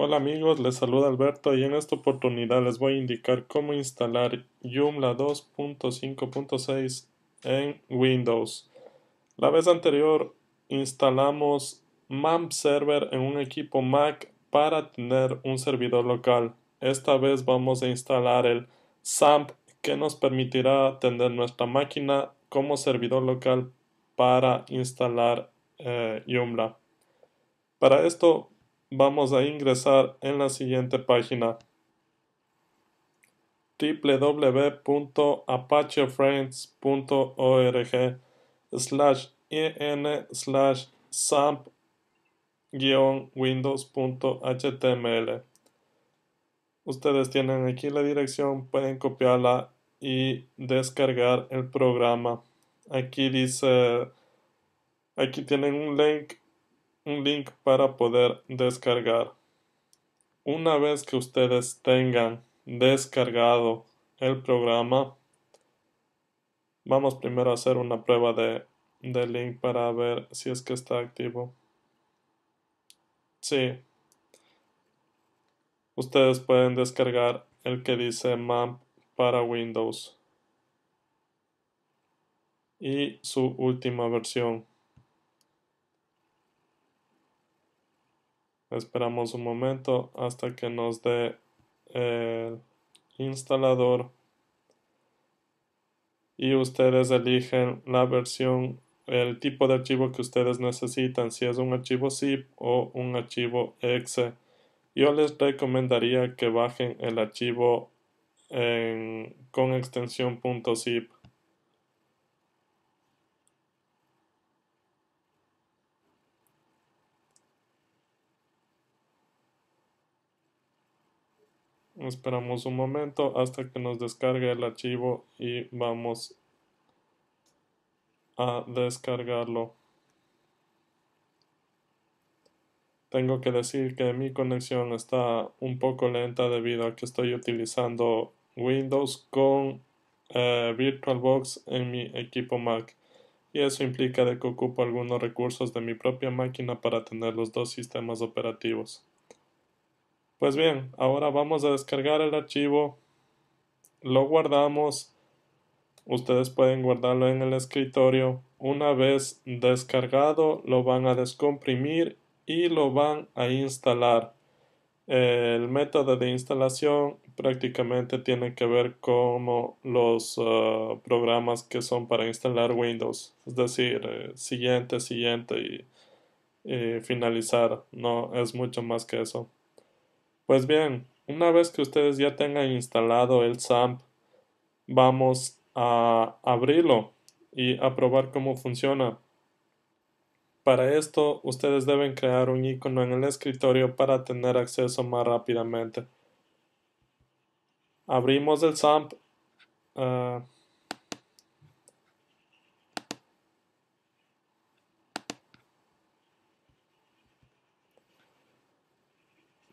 Hola amigos, les saluda Alberto y en esta oportunidad les voy a indicar cómo instalar Joomla 2.5.6 en Windows. La vez anterior instalamos MAMP Server en un equipo Mac para tener un servidor local. Esta vez vamos a instalar el SAMP que nos permitirá tener nuestra máquina como servidor local para instalar eh, Joomla. Para esto vamos a ingresar en la siguiente página www.apachefriends.org slash en slash samp windows.html ustedes tienen aquí la dirección pueden copiarla y descargar el programa aquí dice aquí tienen un link un link para poder descargar. Una vez que ustedes tengan descargado el programa, vamos primero a hacer una prueba de, link para ver si es que está activo. Sí. Ustedes pueden descargar el que dice map para Windows y su última versión. Esperamos un momento hasta que nos dé el instalador y ustedes eligen la versión, el tipo de archivo que ustedes necesitan, si es un archivo zip o un archivo exe. Yo les recomendaría que bajen el archivo con extensión .zip Esperamos un momento hasta que nos descargue el archivo y vamos a descargarlo. Tengo que decir que mi conexión está un poco lenta debido a que estoy utilizando Windows con eh, VirtualBox en mi equipo Mac y eso implica de que ocupo algunos recursos de mi propia máquina para tener los dos sistemas operativos. Pues bien, ahora vamos a descargar el archivo, lo guardamos, ustedes pueden guardarlo en el escritorio. Una vez descargado, lo van a descomprimir y lo van a instalar. El método de instalación prácticamente tiene que ver con los eh, programas que son para instalar Windows, es decir, eh, siguiente, siguiente y finalizar. No es mucho más que eso. Pues bien, una vez que ustedes ya tengan instalado el SAMP, vamos a abrirlo y a probar cómo funciona. Para esto, ustedes deben crear un icono en el escritorio para tener acceso más rápidamente. Abrimos el SAMP. Eh,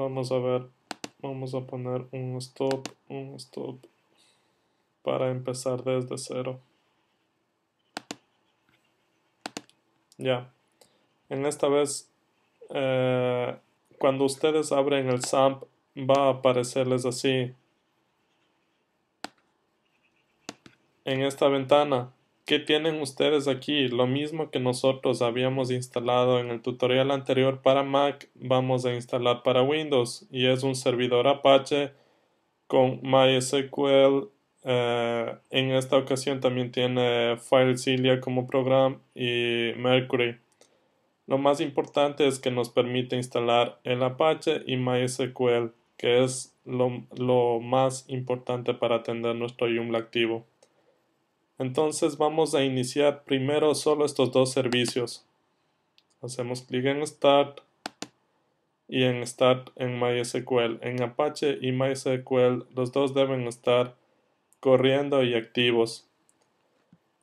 vamos a ver vamos a poner un stop un stop para empezar desde cero ya en esta vez eh, cuando ustedes abren el SAMP va a aparecerles así en esta ventana ¿Qué tienen ustedes aquí, lo mismo que nosotros habíamos instalado en el tutorial anterior para Mac, vamos a instalar para Windows y es un servidor Apache con MySQL. Eh, en esta ocasión también tiene FileZilla como programa y Mercury. Lo más importante es que nos permite instalar el Apache y MySQL, que es lo, más importante para atender nuestro Joomla activo. Entonces vamos a iniciar primero solo estos dos servicios. Hacemos clic en Start y en Start en MySQL. En Apache y MySQL los dos deben estar corriendo y activos.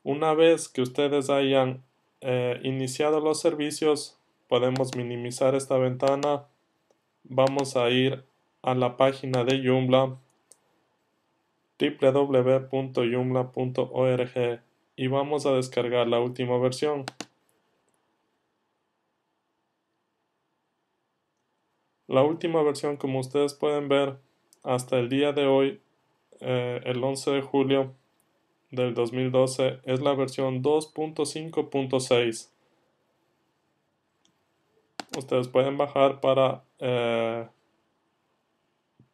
Una vez que ustedes hayan eh, iniciado los servicios, podemos minimizar esta ventana. Vamos a ir a la página de Joomla www.yumla.org y vamos a descargar la última versión. La última versión, como ustedes pueden ver, hasta el día de hoy, eh, el 11 de julio del 2012, es la versión 2.5.6. Ustedes pueden bajar para eh,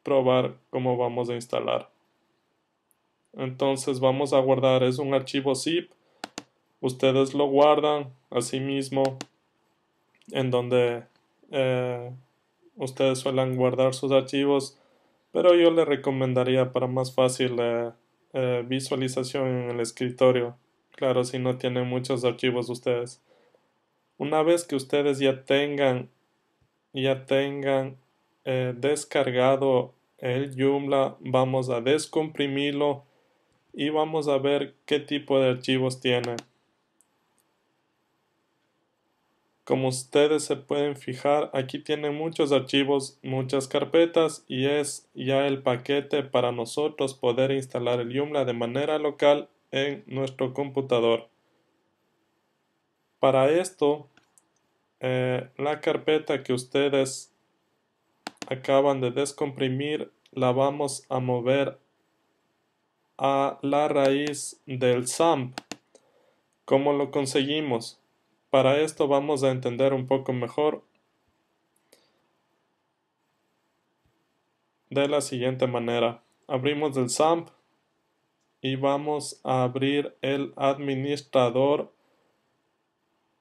probar cómo vamos a instalar entonces vamos a guardar es un archivo zip ustedes lo guardan así mismo en donde eh, ustedes suelen guardar sus archivos pero yo les recomendaría para más fácil eh, eh, visualización en el escritorio claro si no tienen muchos archivos ustedes una vez que ustedes ya tengan ya tengan descargado el Joomla vamos a descomprimirlo y vamos a ver qué tipo de archivos tiene Como ustedes se pueden fijar, aquí tiene muchos archivos, muchas carpetas y es ya el paquete para nosotros poder instalar el Joomla de manera local en nuestro computador. Para esto, eh, la carpeta que ustedes acaban de descomprimir la vamos a mover a la raíz del samp. ¿Cómo lo conseguimos? Para esto vamos a entender un poco mejor de la siguiente manera. Abrimos el SAMP y vamos a abrir el administrador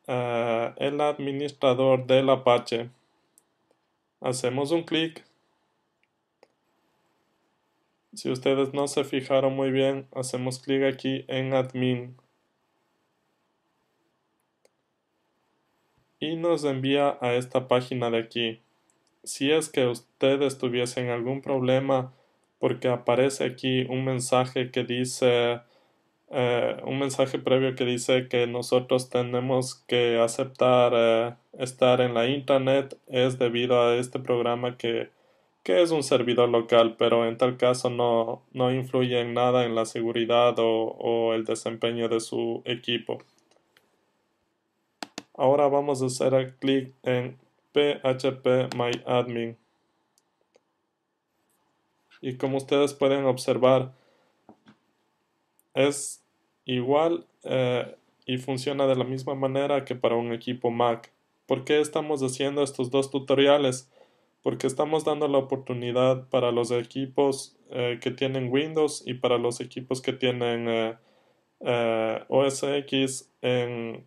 eh, el administrador del Apache. Hacemos un clic si ustedes no se fijaron muy bien, hacemos clic aquí en Admin. Y nos envía a esta página de aquí. Si es que ustedes tuviesen algún problema porque aparece aquí un mensaje que dice eh, un mensaje previo que dice que nosotros tenemos que aceptar eh, estar en la Internet, es debido a este programa que que es un servidor local, pero en tal caso no, influye en nada en la seguridad o, el desempeño de su equipo. Ahora vamos a hacer clic en phpMyAdmin. Y como ustedes pueden observar, es igual eh, y funciona de la misma manera que para un equipo Mac. ¿Por qué estamos haciendo estos dos tutoriales? porque estamos dando la oportunidad para los equipos eh, que tienen Windows y para los equipos que tienen OSX eh, eh, OS X en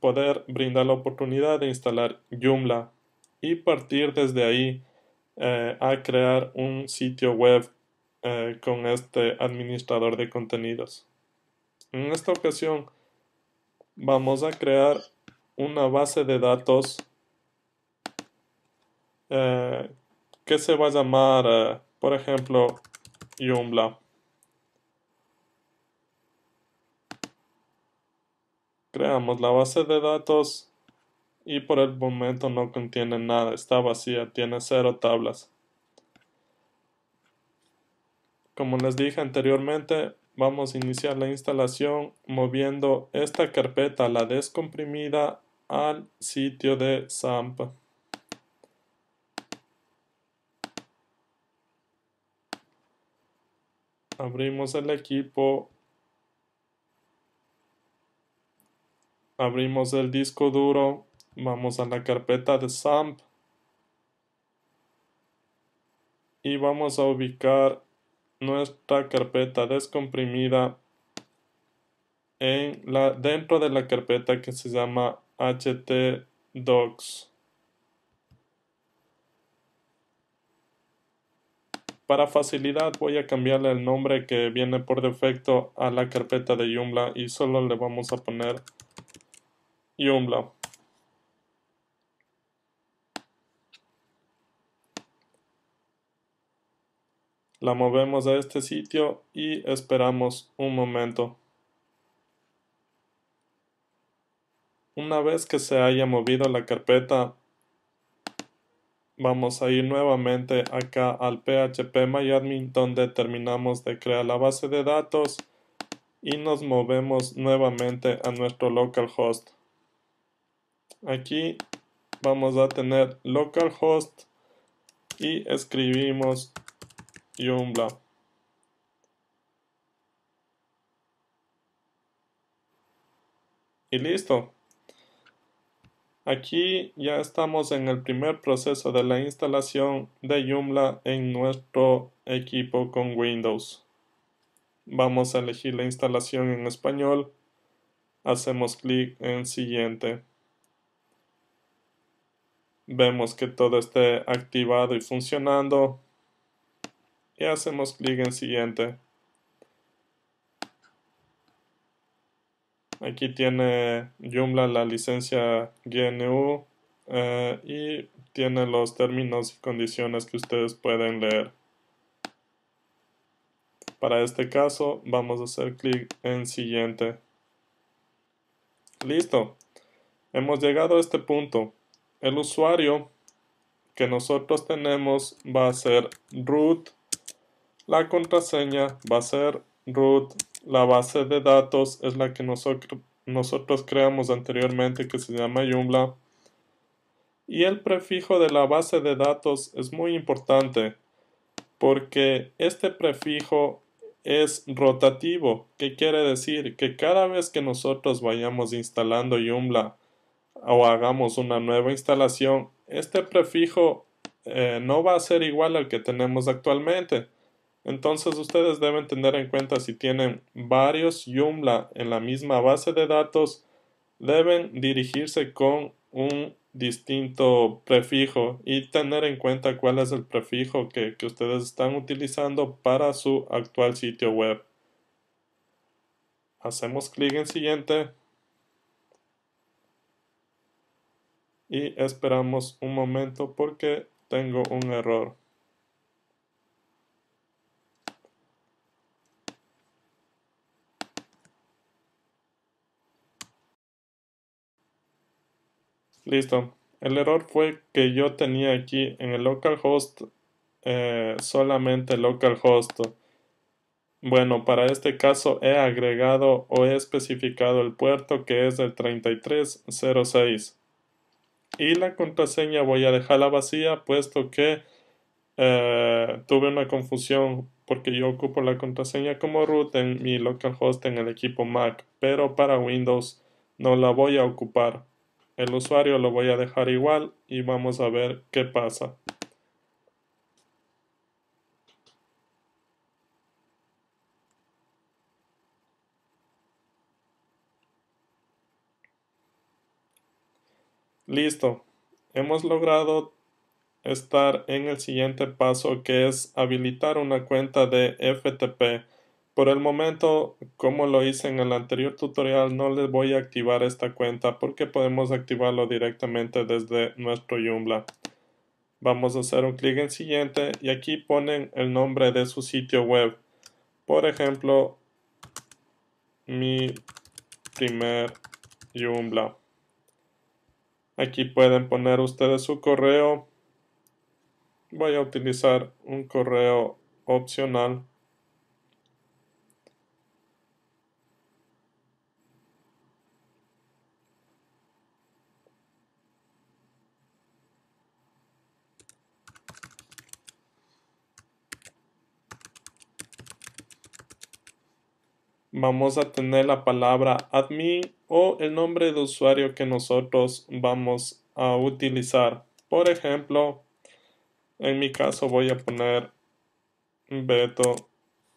poder brindar la oportunidad de instalar Joomla y partir desde ahí a crear un sitio web con este administrador de contenidos. En esta ocasión vamos a crear una base de datos eh, que se va a llamar, eh, por ejemplo, Joomla. Creamos la base de datos y por el momento no contiene nada, está vacía, tiene cero tablas. Como les dije anteriormente, vamos a iniciar la instalación moviendo esta carpeta, la descomprimida, al sitio de SAMP. abrimos el equipo, abrimos el disco duro, vamos a la carpeta de SAMP y vamos a ubicar nuestra carpeta descomprimida en dentro de la carpeta que se llama htdocs. Para facilidad voy a cambiarle el nombre que viene por defecto a la carpeta de Joomla y solo le vamos a poner Joomla. La movemos a este sitio y esperamos un momento. Una vez que se haya movido la carpeta, Vamos a ir nuevamente acá al PHP donde terminamos de crear la base de datos y nos movemos nuevamente a nuestro localhost. Aquí vamos a tener localhost y escribimos Joomla. Y listo. Aquí ya estamos en el primer proceso de la instalación de Joomla en nuestro equipo con Windows. Vamos a elegir la instalación en español. Hacemos clic en siguiente. Vemos que todo esté activado y funcionando. Y hacemos clic en siguiente. Aquí tiene Joomla la licencia GNU eh, y tiene los términos y condiciones que ustedes pueden leer. Para este caso vamos a hacer clic en siguiente. Listo. Hemos llegado a este punto. El usuario que nosotros tenemos va a ser root. La contraseña va a ser root la base de datos es la que nosotros, creamos anteriormente que se llama Joomla. Y el prefijo de la base de datos es muy importante porque este prefijo es rotativo, que quiere decir que cada vez que nosotros vayamos instalando Joomla o hagamos una nueva instalación, este prefijo eh, no va a ser igual al que tenemos actualmente. Entonces ustedes deben tener en cuenta si tienen varios Joomla en la misma base de datos, deben dirigirse con un distinto prefijo y tener en cuenta cuál es el prefijo que, que ustedes están utilizando para su actual sitio web. Hacemos clic en siguiente y esperamos un momento porque tengo un error. Listo. El error fue que yo tenía aquí en el localhost eh, solamente localhost. Bueno, para este caso he agregado o he especificado el puerto que es el 3306. Y la contraseña voy a dejarla vacía puesto que eh, tuve una confusión porque yo ocupo la contraseña como root en mi localhost en el equipo Mac, pero para Windows no la voy a ocupar el usuario lo voy a dejar igual y vamos a ver qué pasa. Listo, hemos logrado estar en el siguiente paso que es habilitar una cuenta de FTP por el momento, como lo hice en el anterior tutorial, no les voy a activar esta cuenta porque podemos activarlo directamente desde nuestro Joomla. Vamos a hacer un clic en siguiente y aquí ponen el nombre de su sitio web. Por ejemplo, mi primer Joomla. Aquí pueden poner ustedes su correo. Voy a utilizar un correo opcional. vamos a tener la palabra admin o el nombre de usuario que nosotros vamos a utilizar. Por ejemplo, en mi caso voy a poner Beto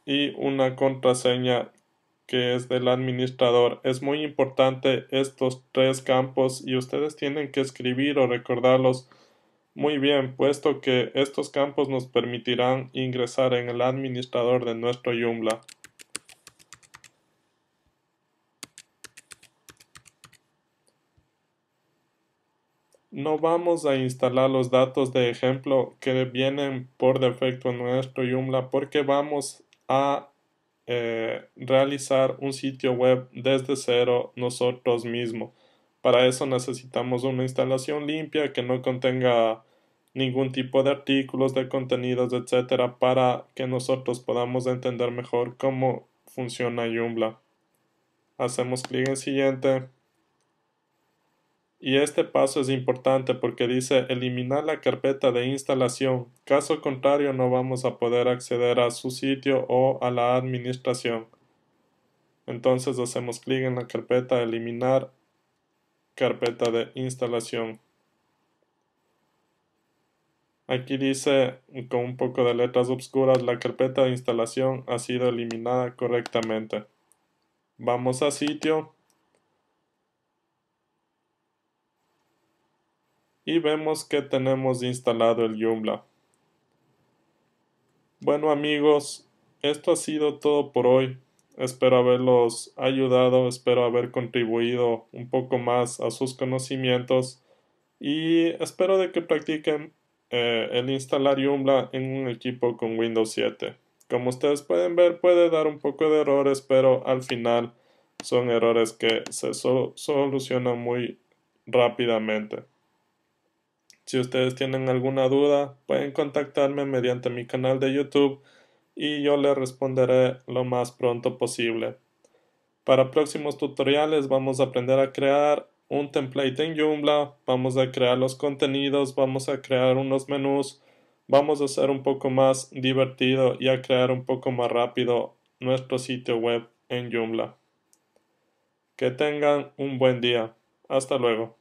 y una contraseña que es del administrador. Es muy importante estos tres campos y ustedes tienen que escribir o recordarlos muy bien, puesto que estos campos nos permitirán ingresar en el administrador de nuestro Joomla. No vamos a instalar los datos de ejemplo que vienen por defecto en nuestro Joomla porque vamos a eh, realizar un sitio web desde cero nosotros mismos. Para eso necesitamos una instalación limpia que no contenga ningún tipo de artículos, de contenidos, etcétera, para que nosotros podamos entender mejor cómo funciona Joomla. Hacemos clic en siguiente. Y este paso es importante porque dice eliminar la carpeta de instalación, caso contrario no vamos a poder acceder a su sitio o a la administración. Entonces hacemos clic en la carpeta eliminar carpeta de instalación. Aquí dice con un poco de letras oscuras la carpeta de instalación ha sido eliminada correctamente. Vamos a sitio y vemos que tenemos instalado el Joomla. Bueno amigos, esto ha sido todo por hoy. Espero haberlos ayudado, espero haber contribuido un poco más a sus conocimientos y espero de que practiquen eh, el instalar Joomla en un equipo con Windows 7. Como ustedes pueden ver, puede dar un poco de errores, pero al final son errores que se solucionan muy rápidamente. Si ustedes tienen alguna duda, pueden contactarme mediante mi canal de YouTube y yo les responderé lo más pronto posible. Para próximos tutoriales vamos a aprender a crear un template en Joomla, vamos a crear los contenidos, vamos a crear unos menús, vamos a hacer un poco más divertido y a crear un poco más rápido nuestro sitio web en Joomla. Que tengan un buen día. Hasta luego.